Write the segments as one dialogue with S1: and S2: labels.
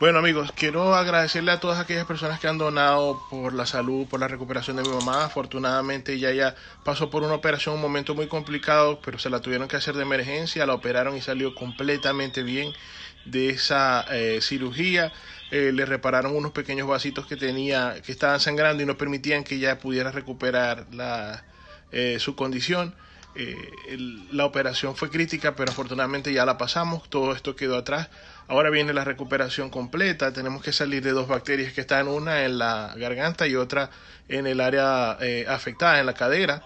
S1: Bueno amigos, quiero agradecerle a todas aquellas personas que han donado por la salud, por la recuperación de mi mamá. Afortunadamente ella ya pasó por una operación, un momento muy complicado, pero se la tuvieron que hacer de emergencia, la operaron y salió completamente bien de esa eh, cirugía. Eh, le repararon unos pequeños vasitos que tenía, que estaban sangrando y no permitían que ella pudiera recuperar la, eh, su condición. Eh, la operación fue crítica, pero afortunadamente ya la pasamos, todo esto quedó atrás. Ahora viene la recuperación completa, tenemos que salir de dos bacterias que están, una en la garganta y otra en el área eh, afectada, en la cadera.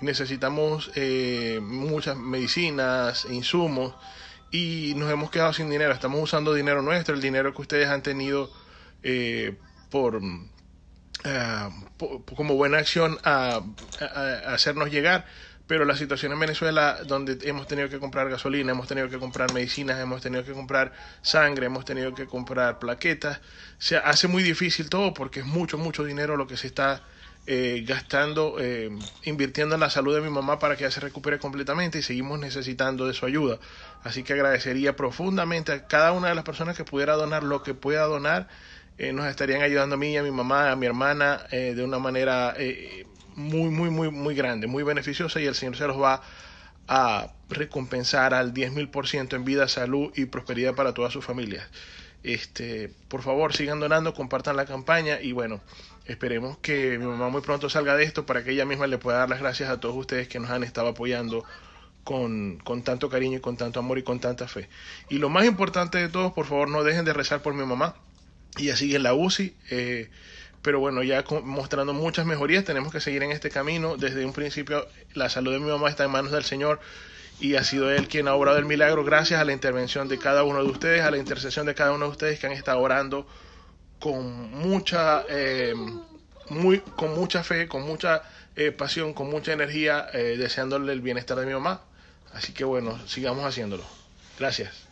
S1: Necesitamos eh, muchas medicinas, insumos y nos hemos quedado sin dinero. Estamos usando dinero nuestro, el dinero que ustedes han tenido por, como buena acción a hacernos llegar pero la situación en Venezuela, donde hemos tenido que comprar gasolina, hemos tenido que comprar medicinas, hemos tenido que comprar sangre, hemos tenido que comprar plaquetas, se hace muy difícil todo porque es mucho, mucho dinero lo que se está eh, gastando, eh, invirtiendo en la salud de mi mamá para que ella se recupere completamente y seguimos necesitando de su ayuda. Así que agradecería profundamente a cada una de las personas que pudiera donar lo que pueda donar. Eh, nos estarían ayudando a mí, a mi mamá, a mi hermana de una manera muy, muy, muy, muy grande, muy beneficiosa y el Señor se los va a recompensar al 10.000% en vida, salud y prosperidad para todas sus familias. Este, por favor, sigan donando, compartan la campaña y bueno, esperemos que mi mamá muy pronto salga de esto para que ella misma le pueda dar las gracias a todos ustedes que nos han estado apoyando con, con, tanto cariño y con tanto amor y con tanta fe. Y lo más importante de todo, por favor, no dejen de rezar por mi mamá. y así en la UCI. Eh, pero bueno, ya mostrando muchas mejorías, tenemos que seguir en este camino. Desde un principio, la salud de mi mamá está en manos del Señor y ha sido Él quien ha obrado el milagro gracias a la intervención de cada uno de ustedes, a la intercesión de cada uno de ustedes que han estado orando con mucha, eh, muy, con mucha fe, con mucha eh, pasión, con mucha energía, eh, deseándole el bienestar de mi mamá. Así que bueno, sigamos haciéndolo. Gracias.